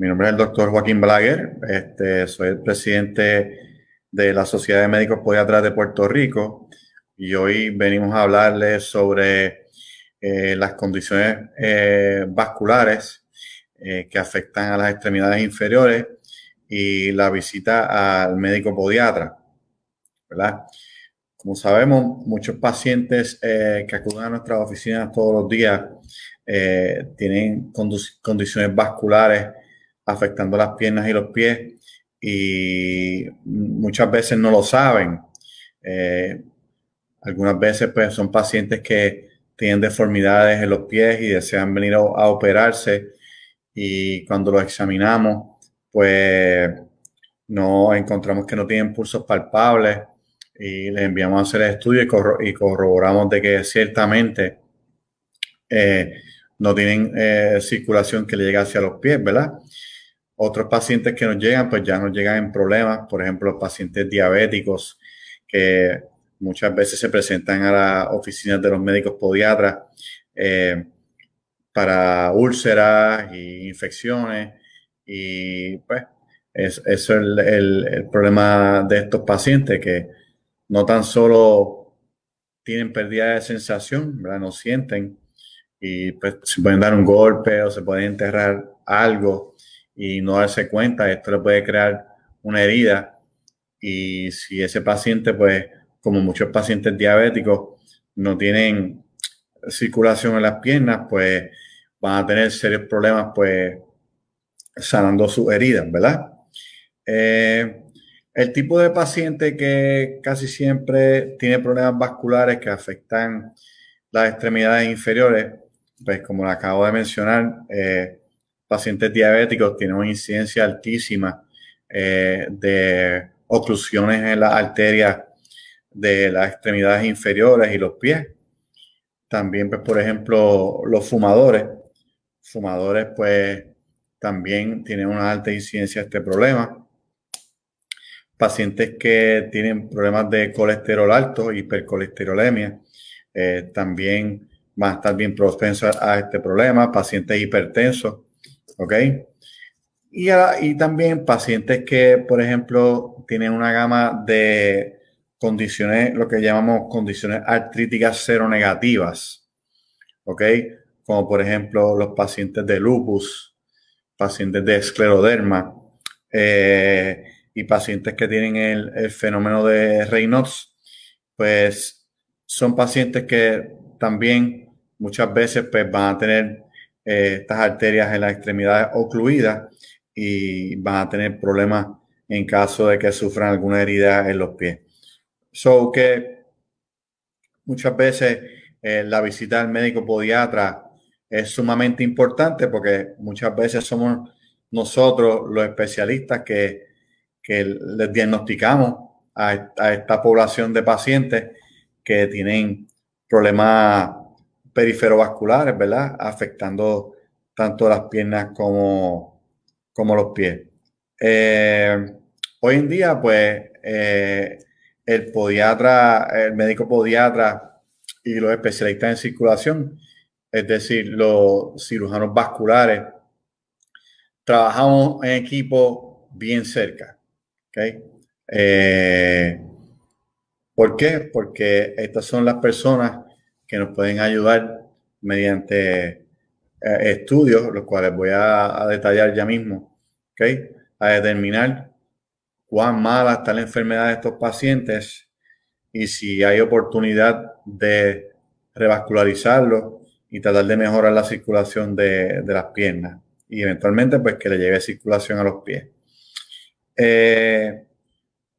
Mi nombre es el doctor Joaquín Blager, este, soy el presidente de la Sociedad de Médicos Podiatras de Puerto Rico y hoy venimos a hablarles sobre eh, las condiciones eh, vasculares eh, que afectan a las extremidades inferiores y la visita al médico podiatra, Como sabemos, muchos pacientes que acuden a nuestras oficinas todos los días tienen condiciones vasculares afectando las piernas y los pies y muchas veces no lo saben. Eh, algunas veces pues, son pacientes que tienen deformidades en los pies y desean venir a, operarse y cuando los examinamos pues no encontramos que no tienen pulsos palpables y les enviamos a hacer estudios y, y corroboramos de que ciertamente eh, no tienen eh, circulación que le llega hacia los pies, ¿verdad? Otros pacientes que nos llegan, pues ya nos llegan en problemas, por ejemplo, pacientes diabéticos que muchas veces se presentan a las oficinas de los médicos podiatras eh, para úlceras e infecciones y pues eso es el, problema de estos pacientes que no tan solo tienen pérdida de sensación, no sienten y pues se pueden dar un golpe o se pueden enterrar algo y no darse cuenta, esto le puede crear una herida y si ese paciente, pues como muchos pacientes diabéticos, no tienen circulación en las piernas, pues van a tener serios problemas, pues sanando sus heridas, ¿verdad? Eh, el tipo de paciente que casi siempre tiene problemas vasculares que afectan las extremidades inferiores, pues como lo acabo de mencionar, eh, pacientes diabéticos tienen una incidencia altísima eh, de oclusiones en las arterias de las extremidades inferiores y los pies. También, pues, por ejemplo, los fumadores. Fumadores, pues, también tienen una alta incidencia este problema. Pacientes que tienen problemas de colesterol alto, hipercolesterolemia, eh, también van a estar bien propensos a este problema. Pacientes hipertensos, ¿ok? Y, y también pacientes que, por ejemplo, tienen una gama de condiciones, lo que llamamos condiciones artríticas negativas, ¿ok? Como por ejemplo los pacientes de lupus, pacientes de escleroderma eh, y pacientes que tienen el, fenómeno de Reynolds, pues son pacientes que también muchas veces pues, van a tener eh, estas arterias en las extremidades ocluidas y van a tener problemas en caso de que sufran alguna herida en los pies. So que muchas veces eh, la visita al médico podiatra es sumamente importante porque muchas veces somos nosotros los especialistas que, les diagnosticamos a, a, esta población de pacientes que tienen problemas periferovasculares, ¿verdad? Afectando tanto las piernas como, como los pies. Eh, hoy en día, pues, eh, el podiatra, el médico podiatra y los especialistas en circulación, es decir, los cirujanos vasculares, trabajamos en equipo bien cerca. Eh, ¿Por qué? Porque estas son las personas que nos pueden ayudar mediante eh, estudios, los cuales voy a, detallar ya mismo, a determinar cuán mala está la enfermedad de estos pacientes y si hay oportunidad de revascularizarlo y tratar de mejorar la circulación de, las piernas y eventualmente pues que le llegue circulación a los pies. Eh,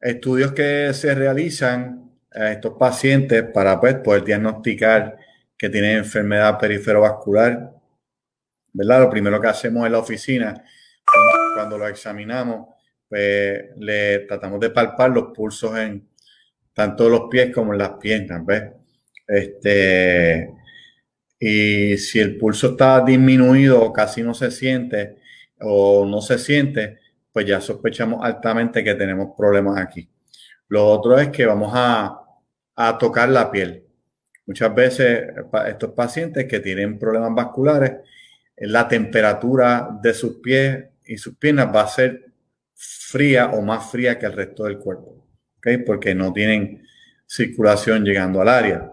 estudios que se realizan a estos pacientes para pues, poder diagnosticar que tiene enfermedad vascular, ¿verdad? Lo primero que hacemos en la oficina, cuando, lo examinamos, pues le tratamos de palpar los pulsos en tanto los pies como en las piernas, ¿ves? Este, y si el pulso está disminuido o casi no se siente o no se siente, pues ya sospechamos altamente que tenemos problemas aquí. Lo otro es que vamos a, a tocar la piel. Muchas veces estos pacientes que tienen problemas vasculares, la temperatura de sus pies y sus piernas va a ser fría o más fría que el resto del cuerpo, ¿ok? Porque no tienen circulación llegando al área,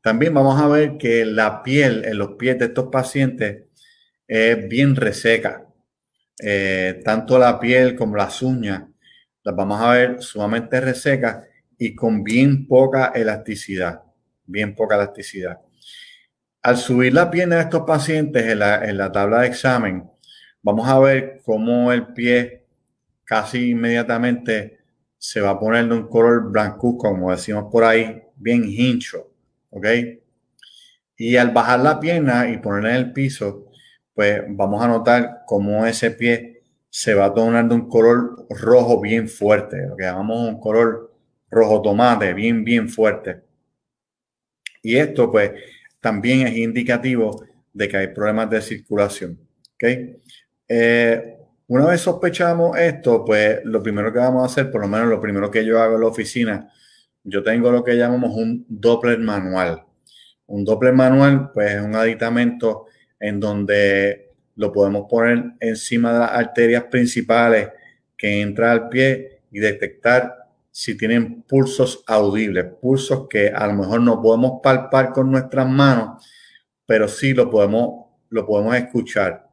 También vamos a ver que la piel en los pies de estos pacientes es bien reseca. Eh, tanto la piel como las uñas las vamos a ver sumamente resecas y con bien poca elasticidad, bien poca elasticidad. Al subir la pierna de estos pacientes en la, tabla de examen, vamos a ver cómo el pie casi inmediatamente se va a poner de un color blancuzco, como decimos por ahí, bien hincho, ¿ok? Y al bajar la pierna y ponerla en el piso, pues vamos a notar cómo ese pie se va a tornar de un color rojo bien fuerte, lo que llamamos un color rojo tomate, bien, bien fuerte. Y esto, pues, también es indicativo de que hay problemas de circulación. ¿okay? Eh, una vez sospechamos esto, pues lo primero que vamos a hacer, por lo menos lo primero que yo hago en la oficina, yo tengo lo que llamamos un Doppler manual. Un Doppler manual, pues es un aditamento en donde lo podemos poner encima de las arterias principales que entra al pie y detectar si tienen pulsos audibles, pulsos que a lo mejor no podemos palpar con nuestras manos, pero sí lo podemos, lo podemos escuchar.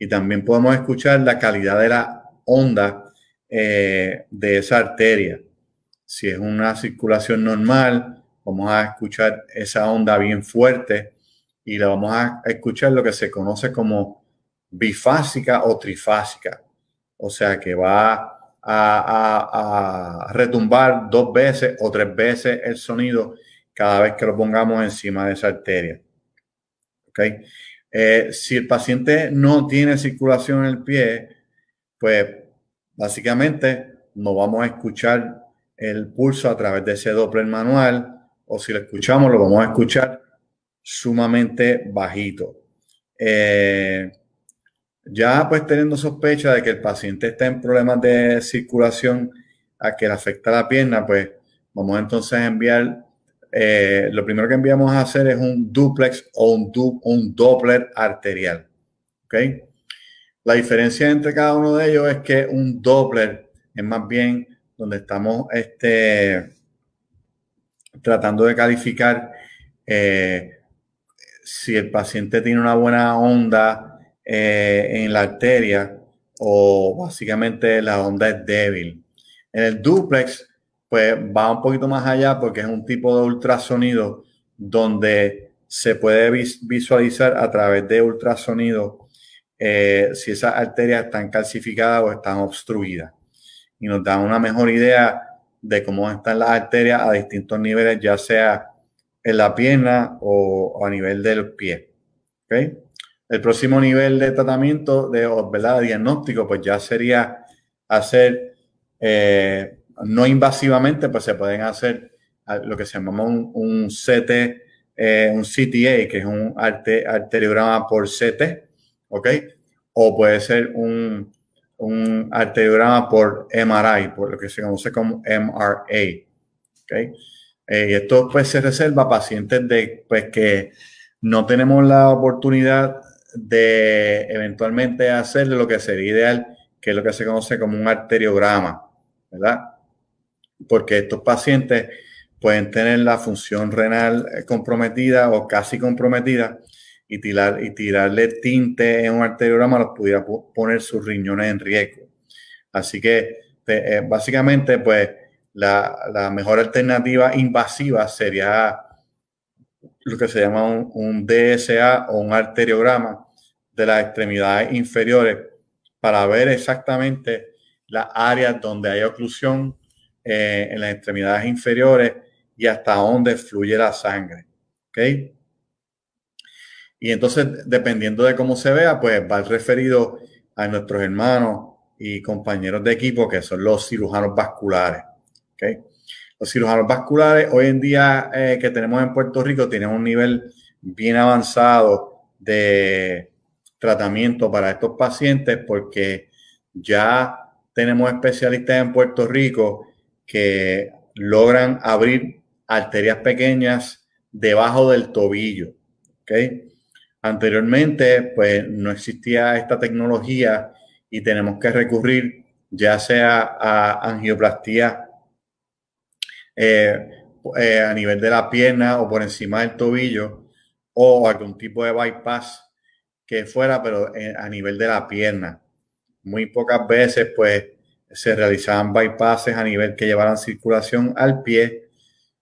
Y también podemos escuchar la calidad de la onda eh, de esa arteria. Si es una circulación normal, vamos a escuchar esa onda bien fuerte y la vamos a escuchar lo que se conoce como bifásica o trifásica. O sea que va a, retumbar dos veces o tres veces el sonido cada vez que lo pongamos encima de esa arteria. ¿Okay? Eh, si el paciente no tiene circulación en el pie, pues básicamente no vamos a escuchar el pulso a través de ese Doppler manual o si lo escuchamos lo vamos a escuchar sumamente bajito. Eh, ya pues teniendo sospecha de que el paciente está en problemas de circulación a que le afecta la pierna, pues vamos entonces a enviar, eh, lo primero que enviamos a hacer es un duplex o un, doppler arterial. La diferencia entre cada uno de ellos es que un doppler es más bien donde estamos este, tratando de calificar eh, si el paciente tiene una buena onda, eh, en la arteria o básicamente la onda es débil. En el duplex, pues va un poquito más allá porque es un tipo de ultrasonido donde se puede visualizar a través de ultrasonido eh, si esas arterias están calcificadas o están obstruidas. Y nos da una mejor idea de cómo están las arterias a distintos niveles, ya sea en la pierna o a nivel del pie. ¿Okay? El próximo nivel de tratamiento, de, ¿verdad? diagnóstico, pues ya sería hacer, eh, no invasivamente, pues se pueden hacer lo que se llama un, un CT, eh, un CTA, que es un arteriograma por CT, ¿ok? O puede ser un, un arteriograma por MRI, por lo que se conoce como MRA, ¿ok? Eh, y esto pues se reserva a pacientes de, pues, que no tenemos la oportunidad de eventualmente hacer lo que sería ideal, que es lo que se conoce como un arteriograma, ¿verdad? Porque estos pacientes pueden tener la función renal eh, comprometida o casi comprometida y, tirar, y tirarle tinte en un arteriograma los pudiera poner sus riñones en riesgo. Así que eh, eh, básicamente, pues la, la mejor alternativa invasiva sería lo que se llama un, DSA o un arteriograma de las extremidades inferiores para ver exactamente las áreas donde hay oclusión eh, en las extremidades inferiores y hasta dónde fluye la sangre. Y entonces, dependiendo de cómo se vea, pues va referido a nuestros hermanos y compañeros de equipo que son los cirujanos vasculares. Los cirujanos vasculares hoy en día eh, que tenemos en Puerto Rico tienen un nivel bien avanzado de tratamiento para estos pacientes porque ya tenemos especialistas en Puerto Rico que logran abrir arterias pequeñas debajo del tobillo. ¿okay? Anteriormente, pues no existía esta tecnología y tenemos que recurrir ya sea a angioplastía eh, eh, a nivel de la pierna o por encima del tobillo o algún tipo de bypass que fuera, pero eh, a nivel de la pierna. Muy pocas veces pues se realizaban bypasses a nivel que llevaran circulación al pie,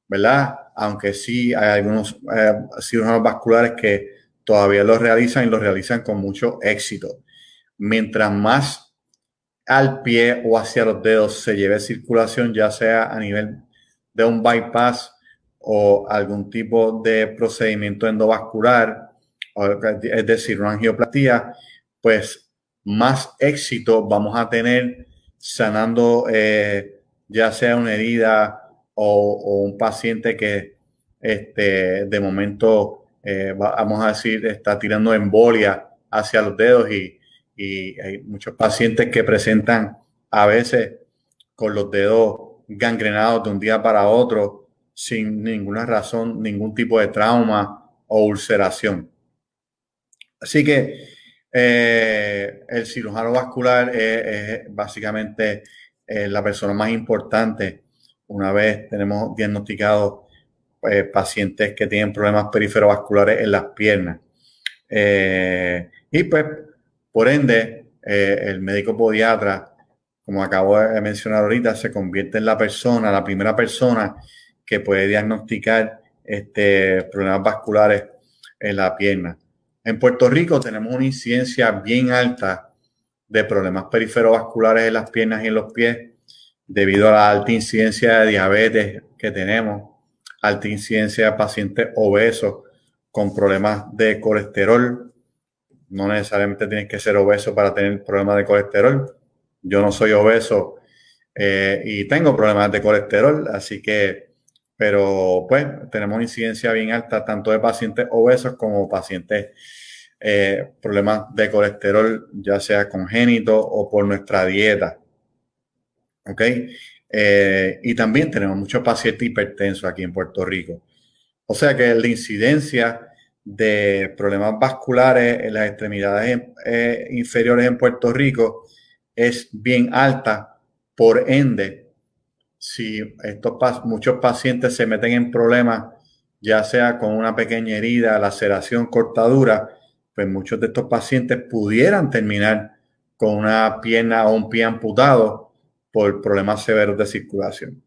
¿verdad? Aunque sí hay algunos eh, cirujanos vasculares que todavía lo realizan y lo realizan con mucho éxito. Mientras más al pie o hacia los dedos se lleve circulación, ya sea a nivel de un bypass o algún tipo de procedimiento endovascular, es decir, una angioplastía, pues más éxito vamos a tener sanando eh, ya sea una herida o, un paciente que este, de momento, eh, vamos a decir, está tirando embolia hacia los dedos y, y hay muchos pacientes que presentan a veces con los dedos gangrenados de un día para otro sin ninguna razón, ningún tipo de trauma o ulceración. Así que eh, el cirujano vascular es, básicamente eh, la persona más importante una vez tenemos diagnosticados eh, pacientes que tienen problemas vasculares en las piernas. y pues, por ende, el médico podiatra como acabo de mencionar ahorita, se convierte en la persona, la primera persona que puede diagnosticar este, problemas vasculares en la pierna. En Puerto Rico tenemos una incidencia bien alta de problemas periferovasculares en las piernas y en los pies debido a la alta incidencia de diabetes que tenemos, alta incidencia de pacientes obesos con problemas de colesterol. No necesariamente tienes que ser obeso para tener problemas de colesterol yo no soy obeso eh, y tengo problemas de colesterol, así que, pero pues tenemos incidencia bien alta tanto de pacientes obesos como pacientes eh, problemas de colesterol, ya sea congénito o por nuestra dieta. ¿Ok? Eh, y también tenemos muchos pacientes hipertensos aquí en Puerto Rico. O sea que la incidencia de problemas vasculares en las extremidades eh, inferiores en Puerto Rico es bien alta. Por ende, si estos muchos pacientes se meten en problemas, ya sea con una pequeña herida, laceración, cortadura, pues muchos de estos pacientes pudieran terminar con una pierna o un pie amputado por problemas severos de circulación.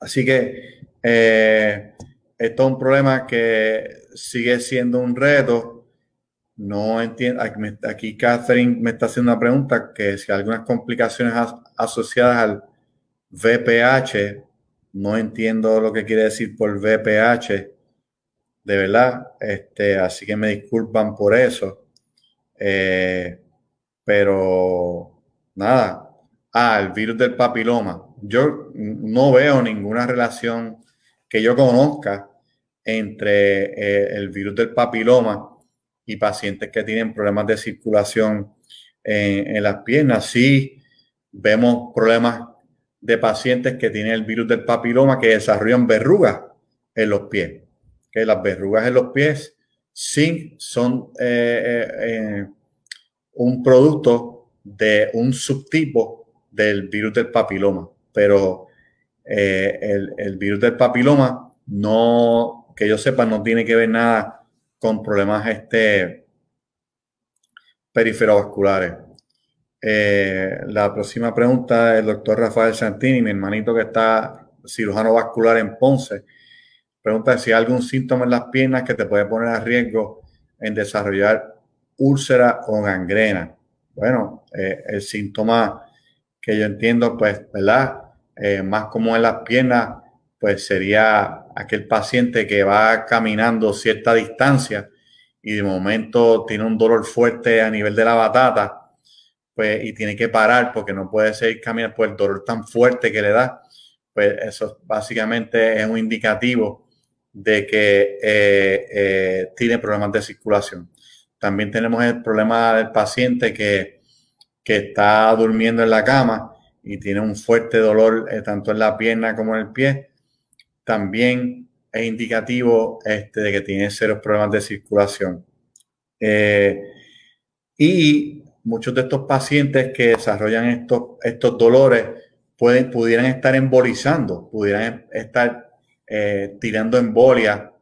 Así que eh, esto es un problema que sigue siendo un reto no entiendo, aquí Catherine me está haciendo una pregunta que si algunas complicaciones asociadas al VPH, no entiendo lo que quiere decir por VPH, de verdad, este, así que me disculpan por eso. Eh, pero nada, ah, el virus del papiloma. Yo no veo ninguna relación que yo conozca entre eh, el virus del papiloma y pacientes que tienen problemas de circulación en, las piernas. Sí, vemos problemas de pacientes que tienen el virus del papiloma que desarrollan verrugas en los pies. Que las verrugas en los pies sí son eh, eh, eh, un producto de un subtipo del virus del papiloma, pero el, el virus del papiloma no, que yo sepa, no tiene que ver nada con problemas este, periferovasculares. Eh, la próxima pregunta del doctor Rafael Santini, mi hermanito que está cirujano vascular en Ponce. Pregunta si hay algún síntoma en las piernas que te puede poner a riesgo en desarrollar úlcera o gangrena. Bueno, eh, el síntoma que yo entiendo, pues, ¿verdad? Eh, más como en las piernas, pues sería aquel paciente que va caminando cierta distancia y de momento tiene un dolor fuerte a nivel de la batata, pues y tiene que parar porque no puede seguir caminando por el dolor tan fuerte que le da, pues eso básicamente es un indicativo de que eh, eh, tiene problemas de circulación. También tenemos el problema del paciente que, está durmiendo en la cama y tiene un fuerte dolor eh, tanto en la pierna como en el pie, también es indicativo este, de que tiene seros problemas de circulación. Eh, y muchos de estos pacientes que desarrollan estos, dolores pueden, pudieran estar embolizando, pudieran estar eh, tirando embolia,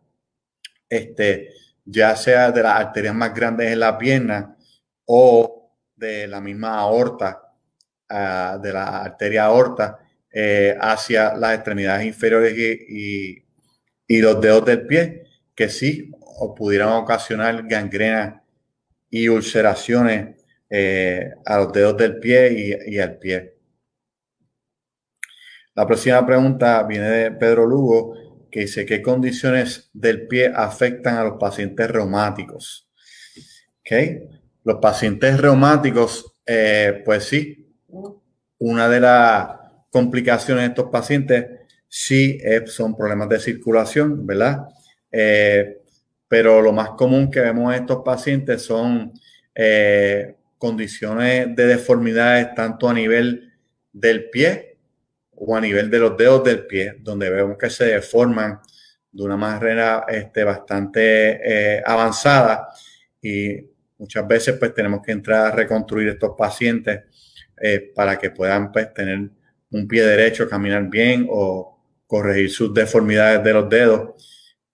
este, ya sea de las arterias más grandes en la pierna o de la misma aorta, ah, de la arteria aorta eh, hacia las extremidades inferiores y, los dedos del pie, que sí o pudieran ocasionar gangrena y ulceraciones eh, a los dedos del pie y, al pie. La próxima pregunta viene de Pedro Lugo, que dice, ¿qué condiciones del pie afectan a los pacientes reumáticos? Los pacientes reumáticos, eh, pues sí, una de, las complicaciones en estos pacientes sí eh, son problemas de circulación, ¿verdad? Eh, pero lo más común que vemos en estos pacientes son eh, condiciones de deformidades tanto a nivel del pie o a nivel de los dedos del pie, donde vemos que se deforman de una manera este, bastante avanzada y muchas veces pues tenemos que entrar a reconstruir estos pacientes para que puedan pues tener un pie derecho, caminar bien o corregir sus deformidades de los dedos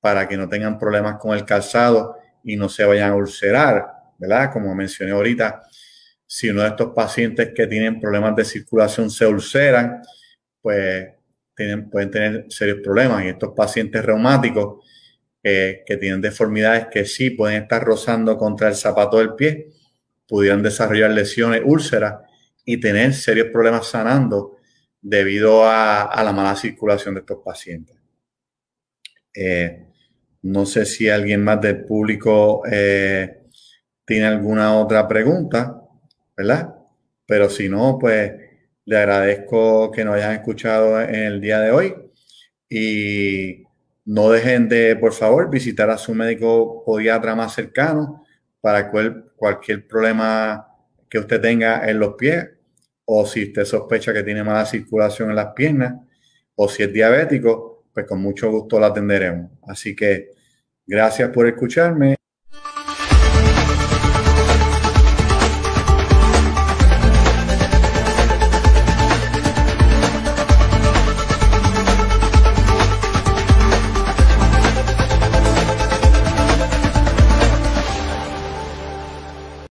para que no tengan problemas con el calzado y no se vayan a ulcerar, ¿verdad? Como mencioné ahorita, si uno de estos pacientes que tienen problemas de circulación se ulceran, pues tienen, pueden tener serios problemas. Y estos pacientes reumáticos eh, que tienen deformidades que sí pueden estar rozando contra el zapato del pie, pudieran desarrollar lesiones, úlceras y tener serios problemas sanando debido a, la mala circulación de estos pacientes. Eh, no sé si alguien más del público eh, tiene alguna otra pregunta, ¿verdad? Pero si no, pues le agradezco que nos hayan escuchado en el día de hoy y no dejen de, por favor, visitar a su médico podiatra más cercano para cualquier problema que usted tenga en los pies o si usted sospecha que tiene mala circulación en las piernas, o si es diabético, pues con mucho gusto la atenderemos. Así que gracias por escucharme.